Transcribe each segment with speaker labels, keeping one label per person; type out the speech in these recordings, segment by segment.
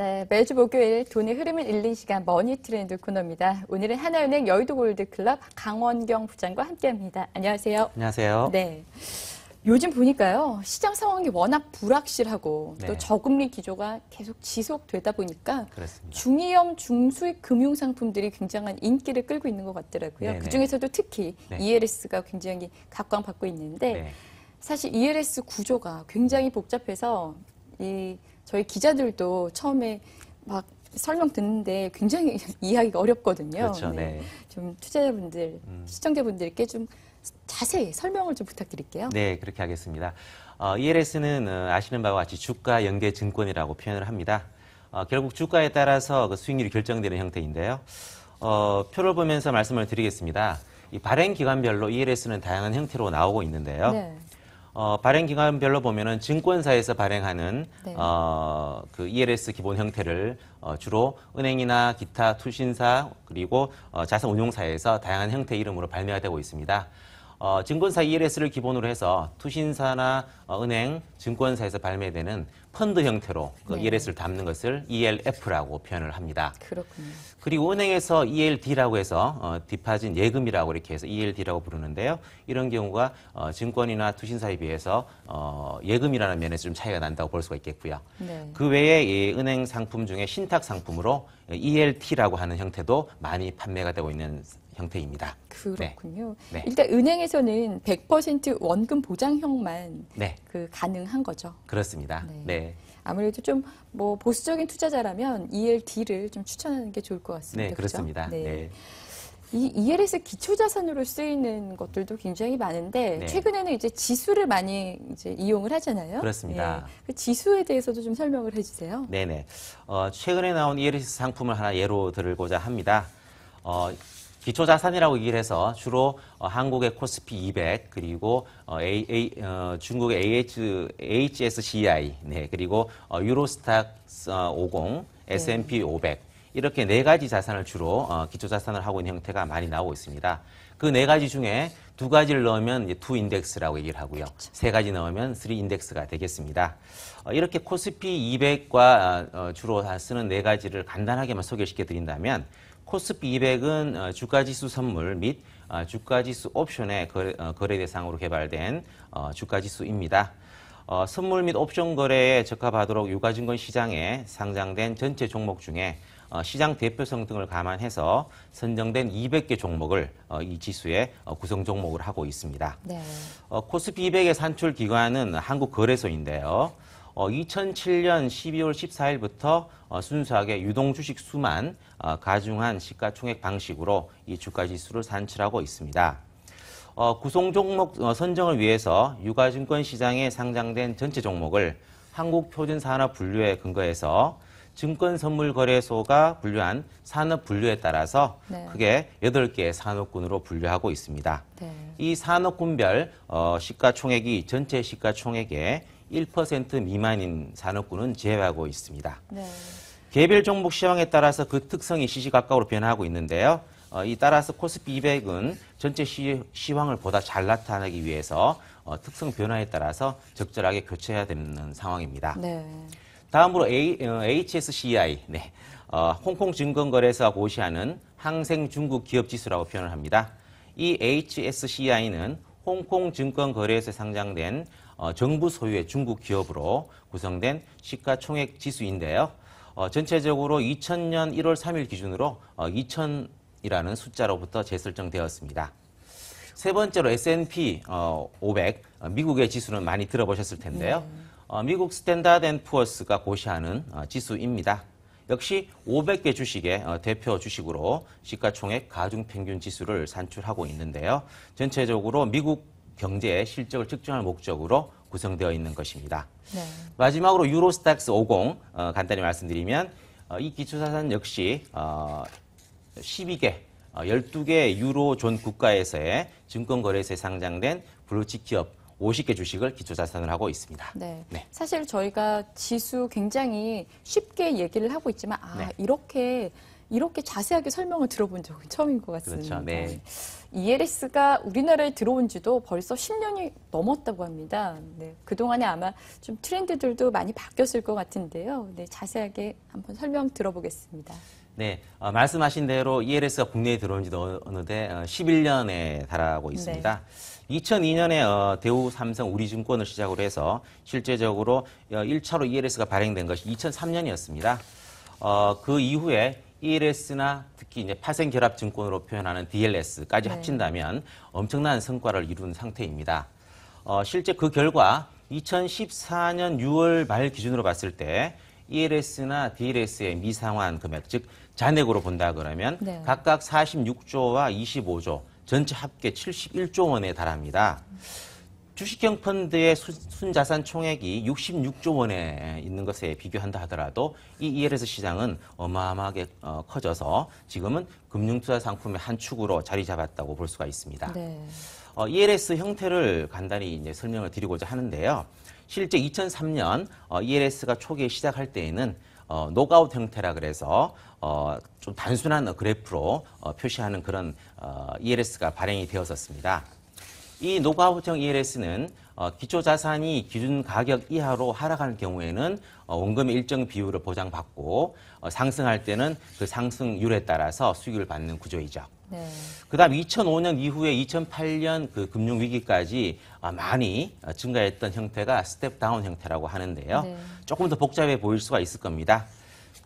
Speaker 1: 네, 매주 목요일 돈의 흐름을 읽는 시간 머니 트렌드 코너입니다. 오늘은 하나은행 여의도 골드클럽 강원경 부장과 함께합니다. 안녕하세요. 안녕하세요. 네. 요즘 보니까요 시장 상황이 워낙 불확실하고 네. 또 저금리 기조가 계속 지속되다 보니까 그렇습니다. 중위험 중수익 금융 상품들이 굉장한 인기를 끌고 있는 것 같더라고요. 그 중에서도 특히 네. ELS가 굉장히 각광받고 있는데 네. 사실 ELS 구조가 굉장히 복잡해서 이 저희 기자들도 처음에 막 설명 듣는데 굉장히 이해하기가 어렵거든요. 그렇죠, 네. 네. 좀 투자자분들, 음. 시청자분들께 좀 자세히 설명을 좀 부탁드릴게요.
Speaker 2: 네, 그렇게 하겠습니다. 어, ELS는 어, 아시는 바와 같이 주가 연계 증권이라고 표현을 합니다. 어, 결국 주가에 따라서 그 수익률이 결정되는 형태인데요. 어, 표를 보면서 말씀을 드리겠습니다. 이 발행 기관별로 ELS는 다양한 형태로 나오고 있는데요. 네. 어, 발행 기관별로 보면은 증권사에서 발행하는 네. 어, 그 ELS 기본 형태를 어, 주로 은행이나 기타 투신사 그리고 어, 자산운용사에서 다양한 형태 이름으로 발매가 되고 있습니다. 어, 증권사 ELS를 기본으로 해서 투신사나 어, 은행, 증권사에서 발매되는 펀드 형태로 그 네. ELS를 담는 것을 ELF라고 표현을 합니다. 그렇군요. 그리고 은행에서 ELD라고 해서 어, 디파진 예금이라고 이렇게 해서 ELD라고 부르는데요. 이런 경우가 어, 증권이나 투신사에 비해서 어, 예금이라는 면에서 좀 차이가 난다고 볼 수가 있겠고요. 네. 그 외에 이 은행 상품 중에 신탁 상품으로 ELT라고 하는 형태도 많이 판매가 되고 있는 형태입니다.
Speaker 1: 그렇군요. 네. 네. 일단 은행에서는 100% 원금 보장형만 네. 그 가능한 거죠. 그렇습니다. 네. 네. 아무래도 좀 뭐 보수적인 투자자라면 ELD를 좀 추천하는 게 좋을 것 같습니다. 네, 그렇습니다. 그렇죠? 네. 이 ELS 기초 자산으로 쓰이는 것들도 굉장히 많은데 네. 최근에는 이제 지수를 많이 이제 이용을 하잖아요. 그렇습니다. 예. 그 지수에 대해서도 좀 설명을 해주세요.
Speaker 2: 네네. 네. 어, 최근에 나온 ELS 상품을 하나 예로 들고자 합니다. 어, 기초자산이라고 얘기를 해서 주로 어, 한국의 코스피 200 그리고 어, A, A, 어, 중국의 AH, HSCI 네 그리고 어, 유로스탁스 어, 50 S&P 500 이렇게 네 가지 자산을 주로 어, 기초자산을 하고 있는 형태가 많이 나오고 있습니다. 그 네 가지 중에 두 가지를 넣으면 이제 투 인덱스라고 얘기를 하고요. 그쵸. 세 가지 넣으면 쓰리 인덱스가 되겠습니다. 어, 이렇게 코스피 200과 어, 주로 쓰는 네 가지를 간단하게만 소개시켜 드린다면 코스피 200은 어, 주가지수 선물 및 어, 주가지수 옵션의 거래, 어, 대상으로 개발된 주가지수입니다. 선물 및 옵션 거래에 적합하도록 유가증권 시장에 상장된 전체 종목 중에 시장 대표성 등을 감안해서 선정된 200개 종목을 이 지수의 구성 종목을 하고 있습니다. 네. 코스피 200의 산출 기관은 한국거래소인데요. 2007년 12월 14일부터 순수하게 유동 주식 수만 어, 가중한 시가총액 방식으로 이 주가 지수를 산출하고 있습니다. 어, 구성 종목 어, 선정을 위해서 유가증권 시장에 상장된 전체 종목을 한국표준산업 분류에 근거해서 증권선물거래소가 분류한 산업 분류에 따라서 네. 크게 8개의 산업군으로 분류하고 있습니다. 네. 이 산업군별 시가총액이 전체 시가총액의 1% 미만인 산업군은 제외하고 있습니다. 네. 개별 종목 시황에 따라서 그 특성이 시시각각으로 변화하고 있는데요. 어, 이 따라서 코스피 200은 전체 시, 시황을 보다 잘 나타나기 위해서 어, 특성 변화에 따라서 적절하게 교체해야 되는 상황입니다. 네. 다음으로 A, 어, HSCI, 네. 어, 홍콩 증권거래소가 고시하는 항생 중국 기업 지수라고 표현을 합니다. 이 HSCI는 홍콩 증권거래소에 상장된 어, 정부 소유의 중국 기업으로 구성된 시가총액 지수인데요. 어, 전체적으로 2000년 1월 3일 기준으로 2000이라는 어, 숫자로부터 재설정되었습니다. 세 번째로 S&P 500 미국의 지수는 많이 들어보셨을 텐데요. 어, 미국 스탠다드 앤 푸어스가 고시하는 지수입니다. 역시 500개 주식의 대표 주식으로 시가총액 가중평균 지수를 산출하고 있는데요. 전체적으로 미국 경제의 실적을 측정할 목적으로 구성되어 있는 것입니다. 네. 마지막으로 유로스탁스 50 어, 간단히 말씀드리면 어, 이 기초자산 역시 어, 12개 12개 어, 유로 존 국가에서의 증권거래소에 상장된 블루칩 기업 50개 주식을 기초자산을 하고 있습니다.
Speaker 1: 네. 네. 사실 저희가 지수 굉장히 쉽게 얘기를 하고 있지만 아 네. 이렇게 이렇게 자세하게 설명을 들어본 적은 처음인 것 같습니다. 그렇죠. 네. ELS가 우리나라에 들어온 지도 벌써 10년이 넘었다고 합니다. 네, 그동안에 아마 좀 트렌드들도 많이 바뀌었을 것 같은데요. 네, 자세하게 한번 설명 들어보겠습니다.
Speaker 2: 네, 어, 말씀하신 대로 ELS가 국내에 들어온 지도 어느데 어, 11년에 달하고 네. 있습니다. 네. 2002년에 어, 대우 삼성 우리증권을 시작으로 해서 실제적으로 어, 1차로 ELS가 발행된 것이 2003년이었습니다. 어, 그 이후에 ELS나 특히 이제 파생결합증권으로 표현하는 DLS까지 네. 합친다면 엄청난 성과를 이룬 상태입니다. 어, 실제 그 결과 2014년 6월 말 기준으로 봤을 때 ELS나 DLS의 미상환 금액, 즉 잔액으로 본다 그러면 네. 각각 46조와 25조, 전체 합계 71조 원에 달합니다. 주식형 펀드의 순자산 총액이 66조 원에 있는 것에 비교한다 하더라도 이 ELS 시장은 어마어마하게 어, 커져서 지금은 금융투자 상품의 한 축으로 자리 잡았다고 볼 수가 있습니다. 네. ELS 어, 형태를 간단히 이제 설명을 드리고자 하는데요. 실제 2003년 ELS가 어, 초기에 시작할 때에는 어, 노가웃 형태라 그래서 어, 좀 단순한 그래프로 어, 표시하는 그런 어, ELS가 발행이 되었었습니다. 이 노가보청 ELS는 어, 기초자산이 기준 가격 이하로 하락하는 경우에는 어, 원금의 일정 비율을 보장받고 어, 상승할 때는 그 상승률에 따라서 수익을 받는 구조이죠. 네. 그다음 2005년 이후에 2008년 그 금융 위기까지 아, 많이 증가했던 형태가 스텝 다운 형태라고 하는데요. 네. 조금 더 복잡해 보일 수가 있을 겁니다.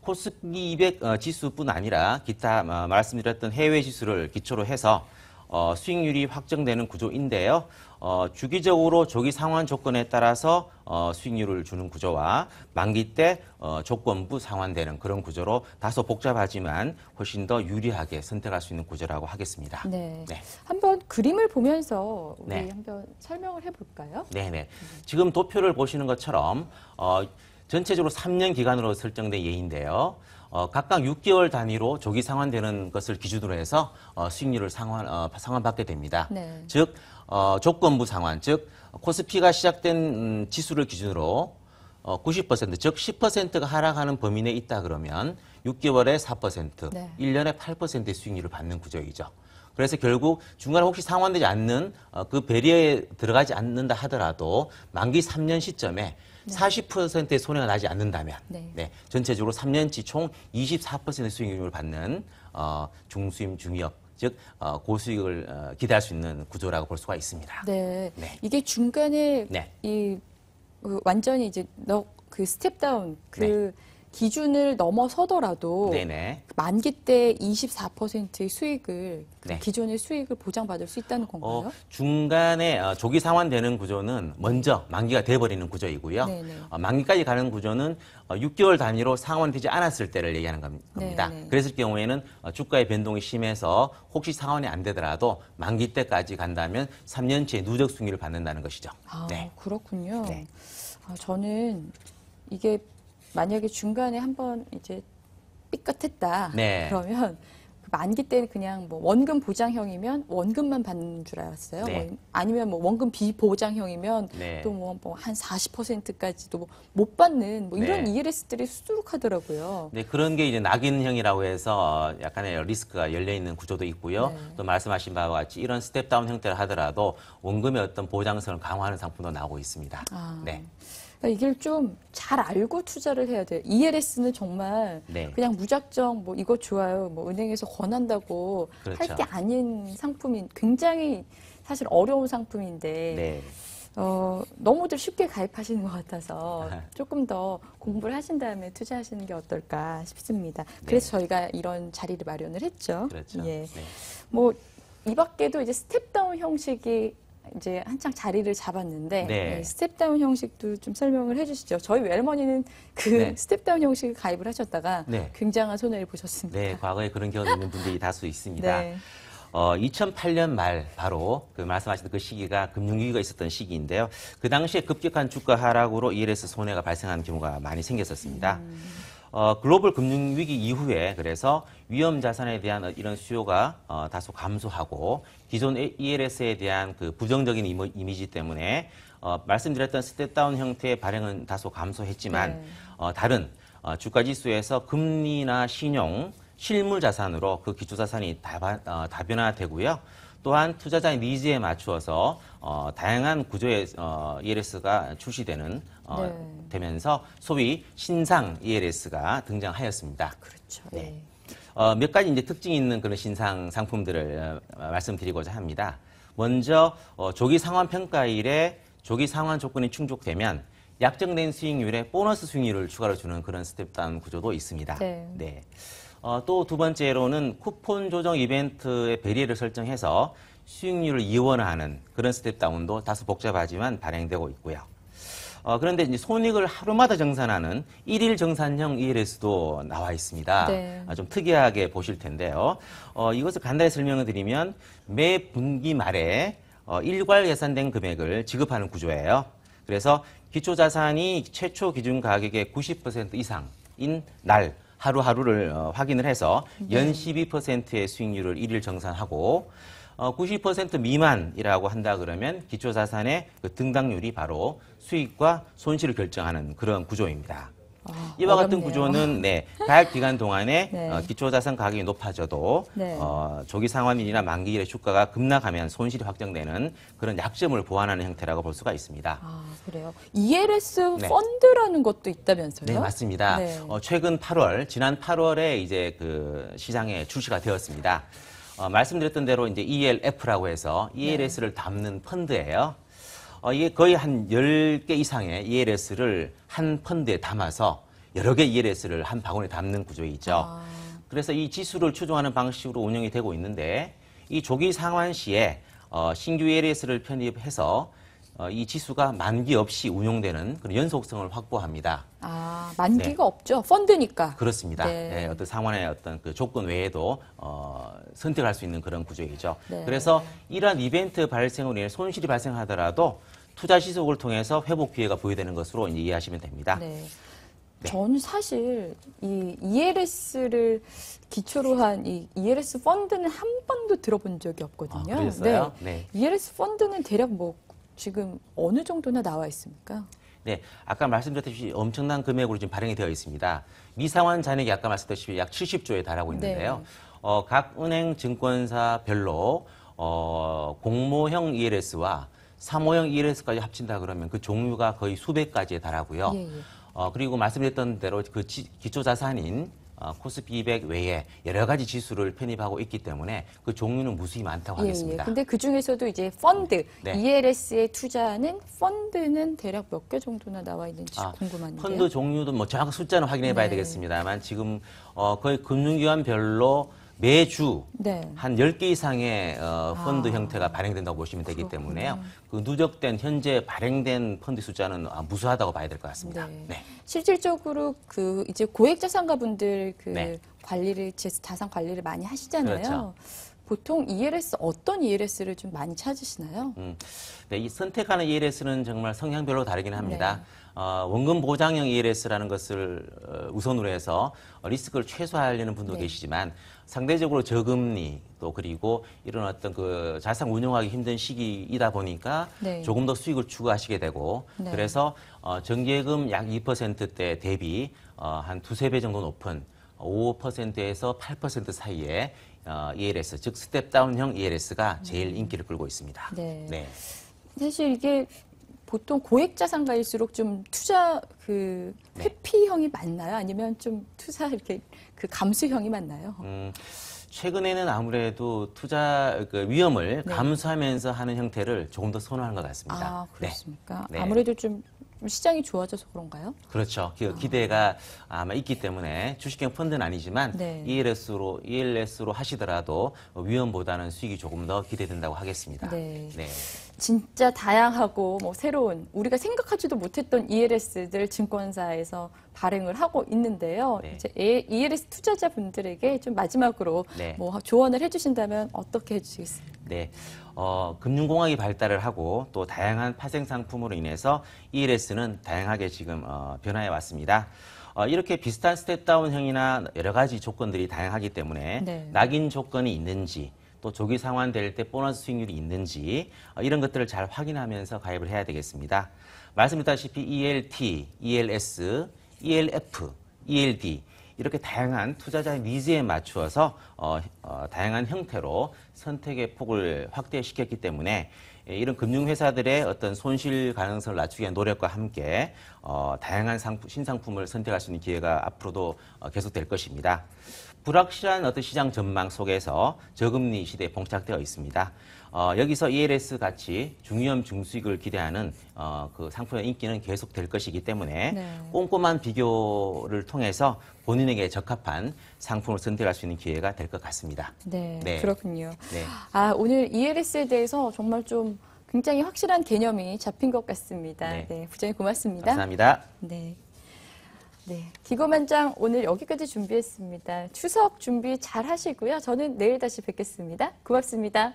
Speaker 2: 코스피 200 지수뿐 아니라 기타 말씀드렸던 해외 지수를 기초로 해서 어, 수익률이 확정되는 구조인데요. 어, 주기적으로 조기 상환 조건에 따라서 어, 수익률을 주는 구조와 만기 때 어, 조건부 상환되는 그런 구조로 다소 복잡하지만 훨씬 더 유리하게 선택할 수 있는 구조라고 하겠습니다.
Speaker 1: 네. 네. 한번 그림을 보면서 우리 네. 한번 설명을 해볼까요?
Speaker 2: 네네. 음. 지금 도표를 보시는 것처럼 어, 전체적으로 3년 기간으로 설정된 예인데요. 어, 각각 6개월 단위로 조기 상환되는 것을 기준으로 해서 어, 수익률을 상환, 어, 상환받게 됩니다. 네. 즉, 어, 조건부 상환, 즉, 코스피가 시작된 음, 지수를 기준으로 어, 90%, 즉 10%가 하락하는 범위 내에 있다 그러면 6개월에 4%, 네. 1년에 8%의 수익률을 받는 구조이죠. 그래서 결국 중간에 혹시 상환되지 않는 어, 그배리에 들어가지 않는다 하더라도 만기 3년 시점에 40%의 손해가 나지 않는다면 네. 네, 전체적으로 3년치 총 24%의 수익률을 받는 어, 중수임 중위업 즉 어, 고수익을 어, 기대할 수 있는 구조라고 볼 수가 있습니다.
Speaker 1: 네, 네. 이게 중간에 네. 이 그 완전히 이제 너 그 스텝 다운 그 네. 기준을 넘어서더라도 네네. 만기 때 24%의 수익을 그 네. 기존의 수익을 보장받을 수 있다는 건가요? 어,
Speaker 2: 중간에 어, 조기 상환되는 구조는 먼저 만기가 돼버리는 구조이고요. 어, 만기까지 가는 구조는 어, 6개월 단위로 상환되지 않았을 때를 얘기하는 겁니다. 네네. 그랬을 경우에는 어, 주가의 변동이 심해서 혹시 상환이 안 되더라도 만기 때까지 간다면 3년치의 누적 순위를 받는다는 것이죠.
Speaker 1: 아, 네. 그렇군요. 네. 아, 저는 이게 만약에 중간에 한번 이제 삐끗했다. 네. 그러면 그 만기 때는 그냥 뭐 원금 보장형이면 원금만 받는 줄 알았어요. 네. 뭐 아니면 뭐 원금 비보장형이면 네. 또뭐한 뭐 40%까지도 뭐 뭐못 받는 뭐 이런 네. ELS들이 수두룩하더라고요.
Speaker 2: 네, 그런 게 이제 낙인형이라고 해서 약간의 리스크가 열려 있는 구조도 있고요. 네. 또 말씀하신 바와 같이 이런 스텝 다운 형태를 하더라도 원금의 어떤 보장성을 강화하는 상품도 나오고 있습니다. 아. 네.
Speaker 1: 그러니까 이걸 좀 잘 알고 투자를 해야 돼요. ELS는 정말 네. 그냥 무작정 뭐 이거 좋아요. 뭐 은행에서 권한다고 그렇죠. 할게 아닌 상품인 굉장히 사실 어려운 상품인데 네. 어, 너무들 쉽게 가입하시는 것 같아서 조금 더 공부를 하신 다음에 투자하시는 게 어떨까 싶습니다. 네. 그래서 네. 저희가 이런 자리를 마련을 했죠. 그렇죠. 예. 네. 뭐이 밖에도 이제 스텝다운 형식이 이제 한창 자리를 잡았는데 네. 스텝다운 형식도 좀 설명을 해주시죠. 저희 외할머니는 그 네. 스텝다운 형식을 가입을 하셨다가 네. 굉장한 손해를 보셨습니다.
Speaker 2: 네, 과거에 그런 경험 있는 분들이 다수 있습니다. 네. 어, 2008년 말 바로 그 말씀하신 그 시기가 금융위기가 있었던 시기인데요. 그 당시에 급격한 주가 하락으로 ELS 손해가 발생하는 경우가 많이 생겼었습니다. 음. 어, 글로벌 금융위기 이후에 그래서 위험 자산에 대한 이런 수요가 어, 다소 감소하고 기존 ELS에 대한 그 부정적인 이미지 때문에 어, 말씀드렸던 스텝다운 형태의 발행은 다소 감소했지만 네. 어, 다른 어, 주가 지수에서 금리나 신용, 실물 자산으로 그 기초 자산이 다, 어, 다변화되고요. 또한 투자자의 니즈에 맞추어서 어, 다양한 구조의 어, ELS가 출시되는
Speaker 1: 어, 네.
Speaker 2: 되면서 소위 신상 ELS가 등장하였습니다. 그렇죠. 네. 예. 어, 몇 가지 이제 특징이 있는 그런 신상 상품들을 어, 말씀드리고자 합니다. 먼저 어, 조기 상환 평가일에 조기 상환 조건이 충족되면 약정된 수익률에 보너스 수익률을 추가로 주는 그런 스텝단 구조도 있습니다. 네. 네. 어, 또 두 번째로는 쿠폰 조정 이벤트의 베리를 설정해서 수익률을 이원화하는 그런 스텝다운도 다소 복잡하지만 발행되고 있고요. 어, 그런데 이제 손익을 하루마다 정산하는 일일 정산형 ELS도 나와 있습니다. 네. 아, 좀 특이하게 보실 텐데요. 어, 이것을 간단히 설명을 드리면 매 분기 말에 어, 일괄 계산된 금액을 지급하는 구조예요. 그래서 기초자산이 최초 기준 가격의 90% 이상인 날 하루하루를 어, 확인을 해서 네. 연 12%의 수익률을 일일 정산하고 어, 90% 미만이라고 한다 그러면 기초자산의 그 등당률이 바로 수익과 손실을 결정하는 그런 구조입니다. 어, 이와 어렵네요. 같은 구조는 네, 가약 기간 동안에 네. 어, 기초자산 가격이 높아져도 네. 어, 조기 상환율이나 만기일의 주가가 급락하면 손실이 확정되는 그런 약점을 보완하는 형태라고 볼 수가 있습니다. 아,
Speaker 1: 그래요. ELS 네. 펀드라는 것도 있다면서요? 네,
Speaker 2: 맞습니다. 네. 어, 최근 8월, 지난 8월에 이제 그 시장에 출시가 되었습니다. 어, 말씀드렸던 대로 이제 ELF라고 해서 ELS를 담는 펀드예요. 어, 이게 거의 한 10개 이상의 ELS를 한 펀드에 담아서 여러 개 ELS를 한 바구니에 담는 구조이죠. 아. 그래서 이 지수를 추종하는 방식으로 운영이 되고 있는데 이 조기 상환 시에 어, 신규 ELS를 편입해서 어, 이 지수가 만기 없이 운용되는 그런 연속성을 확보합니다.
Speaker 1: 아, 만기가 네. 없죠. 펀드니까.
Speaker 2: 그렇습니다. 네. 네, 어떤 상환의 어떤 그 조건 외에도 어, 선택할 수 있는 그런 구조이죠. 네. 그래서 이러한 이벤트 발생으로 인해 손실이 발생하더라도 투자 시속을 통해서 회복 기회가 보유되는 것으로 이해하시면 됩니다. 저는
Speaker 1: 네. 네. 사실 이 ELS를 기초로 한 이 ELS 펀드는 한 번도 들어본 적이 없거든요. 아, 그랬어요? 네. ELS 펀드는 대략 뭐 지금 어느 정도나 나와 있습니까?
Speaker 2: 네, 아까 말씀드렸듯이 엄청난 금액으로 지금 발행이 되어 있습니다. 미상환 잔액이 아까 말씀드렸듯이 약 70조에 달하고 네. 있는데요. 네. 어, 각 은행 증권사별로 어, 공모형 ELS와 사모형 ELS까지 합친다 그러면 그 종류가 거의 수백 가지에 달하고요. 예, 예. 어, 그리고 말씀드렸던 대로 그 기초 자산인 어, 코스피 200 외에 여러 가지 지수를 편입하고 있기 때문에 그 종류는 무수히 많다고 예, 예. 하겠습니다. 예.
Speaker 1: 근데 그 중에서도 이제 펀드, 음, 네. ELS에 투자하는 펀드는 대략 몇 개 정도나 나와 있는지 아, 궁금한데요. 펀드
Speaker 2: 종류도 뭐 정확한 숫자는 확인해 봐야 네. 되겠습니다만 지금 어, 거의 금융기관별로 매주 네. 한 10개 이상의 어, 아. 펀드 아. 형태가 발행된다고 보시면 되기 그렇군요. 때문에요. 그 누적된 현재 발행된 펀드 숫자는 아, 무수하다고 봐야 될 것
Speaker 1: 같습니다. 네. 네. 실질적으로 그 이제 고액 자산가분들 그 네. 관리를 자산 관리를 많이 하시잖아요. 그렇죠. 보통 ELS 어떤 ELS를 좀 많이 찾으시나요?
Speaker 2: 음, 네, 이 선택하는 ELS는 정말 성향별로 다르긴 합니다. 네. 어, 원금 보장형 ELS라는 것을 어, 우선으로 해서 리스크를 최소화하려는 분도 네. 계시지만 상대적으로 저금리 또 그리고 이런 어떤 그 자산 운용하기 힘든 시기이다 보니까 네. 조금 더 수익을 추구하시게 되고 네. 그래서 어, 정기예금 약 2%대 대비 어, 한 두세 배 정도 높은 5%에서 8% 사이에 어, ELS 즉 스텝다운형 ELS가 제일 음. 인기를 끌고 있습니다. 네. 네.
Speaker 1: 사실 이게 보통 고액 자산가일수록 좀 투자 그 네. 회피형이 맞나요? 아니면 좀 투자 이렇게 그 감수형이 맞나요?
Speaker 2: 음, 최근에는 아무래도 투자 그 위험을 네. 감수하면서 하는 형태를 조금 더 선호하는 것 같습니다.
Speaker 1: 아, 네. 그렇습니까? 네. 아무래도 좀 시장이 좋아져서 그런가요?
Speaker 2: 그렇죠. 그 기대가 아마 있기 때문에 주식형 펀드는 아니지만 네. ELS로 ELS로 하시더라도 위험보다는 수익이 조금 더 기대된다고 하겠습니다. 네. 네.
Speaker 1: 진짜 다양하고 뭐 새로운 우리가 생각하지도 못했던 ELS들 증권사에서 발행을 하고 있는데요. 네. 이제 ELS 투자자분들에게 좀 마지막으로 네. 뭐 조언을 해주신다면 어떻게 해주시겠습니까?
Speaker 2: 네, 어, 금융공학이 발달을 하고 또 다양한 파생 상품으로 인해서 ELS는 다양하게 지금 어, 변화해 왔습니다. 어, 이렇게 비슷한 스텝다운형이나 여러 가지 조건들이 다양하기 때문에 네. 낙인 조건이 있는지 또 조기 상환될 때 보너스 수익률이 있는지 어, 이런 것들을 잘 확인하면서 가입을 해야 되겠습니다. 말씀드렸다시피 ELT, ELS, ELF, ELD 이렇게 다양한 투자자의 니즈에 맞추어서 어, 어, 다양한 형태로 선택의 폭을 확대시켰기 때문에 예, 이런 금융회사들의 어떤 손실 가능성을 낮추기 위한 노력과 함께 어, 다양한 상품, 신상품을 선택할 수 있는 기회가 앞으로도 어, 계속될 것입니다. 불확실한 어떤 시장 전망 속에서 저금리 시대에 봉착되어 있습니다. 어, 여기서 ELS 같이 중위험 중수익을 기대하는 어, 그 상품의 인기는 계속될 것이기 때문에 네. 꼼꼼한 비교를 통해서 본인에게 적합한 상품을 선택할 수 있는 기회가 될 것 같습니다.
Speaker 1: 네, 네. 그렇군요. 네. 아, 오늘 ELS에 대해서 정말 좀 굉장히 확실한 개념이 잡힌 것 같습니다. 네, 네 부장님 고맙습니다. 감사합니다. 네. 네. 기고만장 오늘 여기까지 준비했습니다. 추석 준비 잘 하시고요. 저는 내일 다시 뵙겠습니다. 고맙습니다.